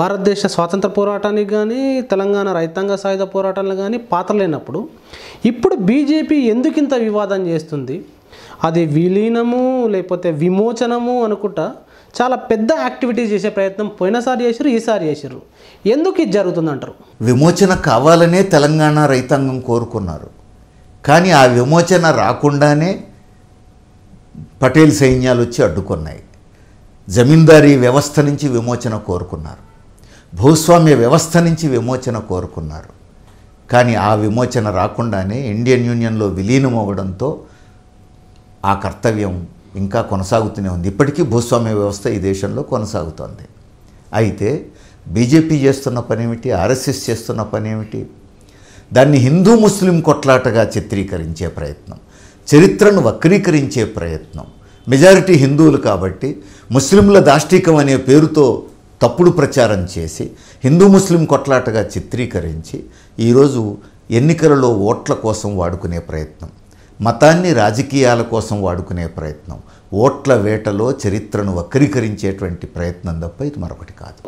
భారతదేశ స్వాతంత్ర పోరాటానికి కానీ తెలంగాణ రైతాంగ సాయుధ పోరాటానికి కానీ పాత్ర లేనప్పుడు ఇప్పుడు బీజేపీ ఎందుకింత వివాదం చేస్తుంది అది విలీనము లేకపోతే విమోచనము అనుకుంటా చాలా పెద్ద యాక్టివిటీస్ చేసే ప్రయత్నం పోయినసారి చేశారు ఈసారి చేశారు ఎందుకు ఇది జరుగుతుందంటారు విమోచన కావాలనే తెలంగాణ రైతాంగం కోరుకున్నారు కానీ ఆ విమోచన రాకుండానే పటేల్ సైన్యాలు వచ్చి అడ్డుకున్నాయి జమీందారీ వ్యవస్థ నుంచి విమోచన కోరుకున్నారు భూస్వామ్య వ్యవస్థ నుంచి విమోచన కోరుకున్నారు కానీ ఆ విమోచన రాకుండానే ఇండియన్ యూనియన్లో విలీనం అవ్వడంతో ఆ కర్తవ్యం ఇంకా కొనసాగుతూనే ఉంది ఇప్పటికీ భూస్వామ్య వ్యవస్థ ఈ దేశంలో కొనసాగుతోంది అయితే బీజేపీ చేస్తున్న పనేమిటి ఆర్ఎస్ఎస్ చేస్తున్న పనేమిటి దాన్ని హిందూ ముస్లిం కొట్లాటగా చిత్రీకరించే ప్రయత్నం చరిత్రను వక్రీకరించే ప్రయత్నం మెజారిటీ హిందువులు కాబట్టి ముస్లింల దాష్టికం అనే పేరుతో తప్పుడు ప్రచారం చేసి హిందూ ముస్లిం కొట్లాటగా చిత్రీకరించి ఈరోజు ఎన్నికలలో ఓట్ల కోసం వాడుకునే ప్రయత్నం మతాన్ని రాజకీయాల కోసం వాడుకునే ప్రయత్నం ఓట్ల వేటలో చరిత్రను వక్రీకరించేటువంటి ప్రయత్నం తప్ప ఇది మరొకటి కాదు